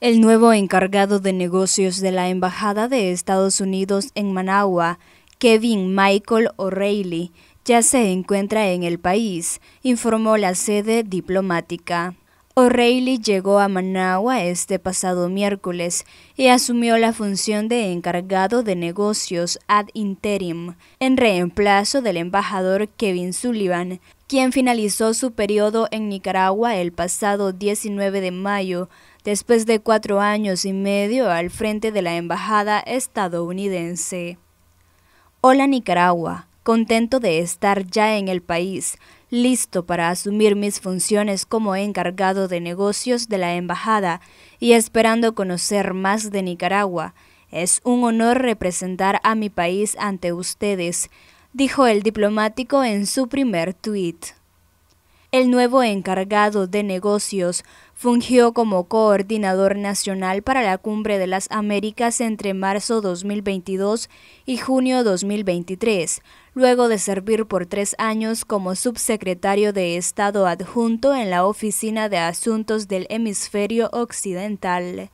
El nuevo encargado de negocios de la Embajada de Estados Unidos en Managua, Kevin Michael O'Reilly, ya se encuentra en el país, informó la sede diplomática. O'Reilly llegó a Managua este pasado miércoles y asumió la función de encargado de negocios ad interim, en reemplazo del embajador Kevin Sullivan, quien finalizó su periodo en Nicaragua el pasado 19 de mayo, después de cuatro años y medio al frente de la Embajada estadounidense. Hola Nicaragua, contento de estar ya en el país, listo para asumir mis funciones como encargado de negocios de la Embajada y esperando conocer más de Nicaragua. Es un honor representar a mi país ante ustedes dijo el diplomático en su primer tuit. El nuevo encargado de negocios fungió como coordinador nacional para la Cumbre de las Américas entre marzo 2022 y junio 2023, luego de servir por tres años como subsecretario de Estado adjunto en la Oficina de Asuntos del Hemisferio Occidental.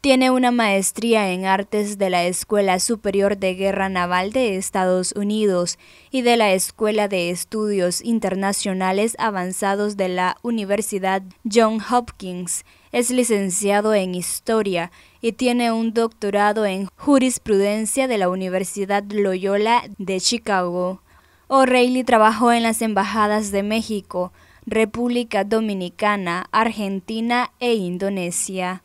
Tiene una maestría en artes de la Escuela Superior de Guerra Naval de Estados Unidos y de la Escuela de Estudios Internacionales Avanzados de la Universidad John Hopkins. Es licenciado en Historia y tiene un doctorado en Jurisprudencia de la Universidad Loyola de Chicago. O'Reilly oh, trabajó en las embajadas de México, República Dominicana, Argentina e Indonesia.